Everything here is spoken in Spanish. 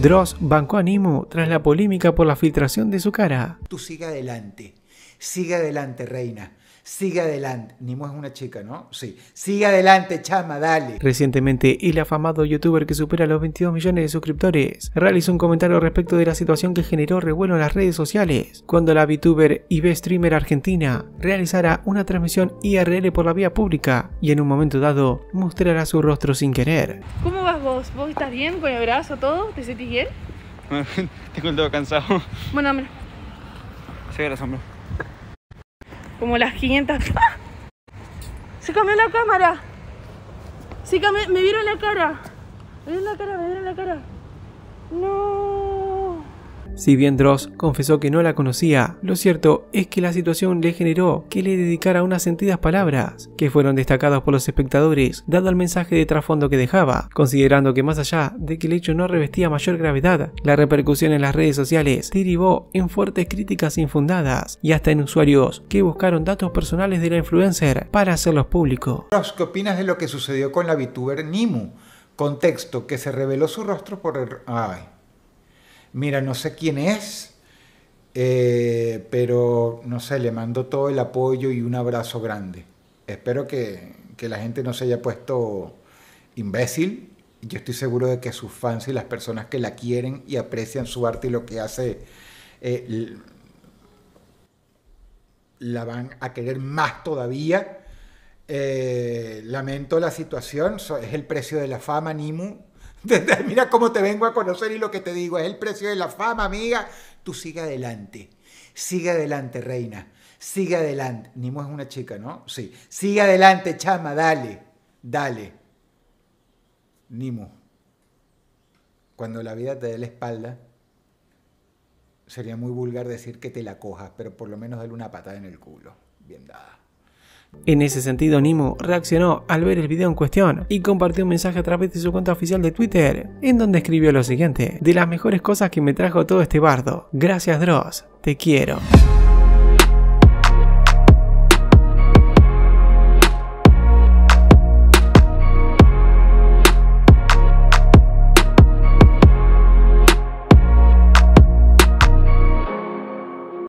Dross bancó a tras la polémica por la filtración de su cara. Tú sigue adelante, sigue adelante, reina. Sigue adelante. Nimo es una chica, ¿no? Sí. Sigue adelante, chama, dale. Recientemente, el afamado youtuber que supera los 22 millones de suscriptores realizó un comentario respecto de la situación que generó revuelo en las redes sociales cuando la VTuber y B-Streamer argentina realizará una transmisión IRL por la vía pública y en un momento dado mostrará su rostro sin querer. ¿Cómo vas vos? ¿Vos estás bien con el brazo, todo? ¿Te sentís bien? Tengo el dedo cansado. Bueno, hombre Se ve la como las 500... ¡Ah! Se cambió la cámara. Se cambió... Me vieron la cara. Me vieron la cara, me vieron la cara. No. Si bien Dross confesó que no la conocía, lo cierto es que la situación le generó que le dedicara unas sentidas palabras, que fueron destacadas por los espectadores, dado el mensaje de trasfondo que dejaba, considerando que más allá de que el hecho no revestía mayor gravedad, la repercusión en las redes sociales derivó en fuertes críticas infundadas y hasta en usuarios que buscaron datos personales de la influencer para hacerlos públicos. Dross, ¿qué opinas de lo que sucedió con la VTuber Nimu? Contexto, que se reveló su rostro por... El mira, no sé quién es, eh, pero no sé, le mando todo el apoyo y un abrazo grande. Espero que, la gente no se haya puesto imbécil. Yo estoy seguro de que sus fans y las personas que la quieren y aprecian su arte y lo que hace eh, la van a querer más todavía. Eh, lamento la situación, es el precio de la fama, Nimu, Mira cómo te vengo a conocer y lo que te digo es el precio de la fama, amiga. Tú sigue adelante, sigue adelante, reina, sigue adelante. Nimo es una chica, ¿no? Sí, sigue adelante, chama, dale, dale. Nimo, cuando la vida te dé la espalda, sería muy vulgar decir que te la cojas, pero por lo menos dale una patada en el culo, bien dada. En ese sentido, Nimu reaccionó al ver el video en cuestión y compartió un mensaje a través de su cuenta oficial de Twitter, en donde escribió lo siguiente, de las mejores cosas que me trajo todo este bardo. Gracias Dross, te quiero.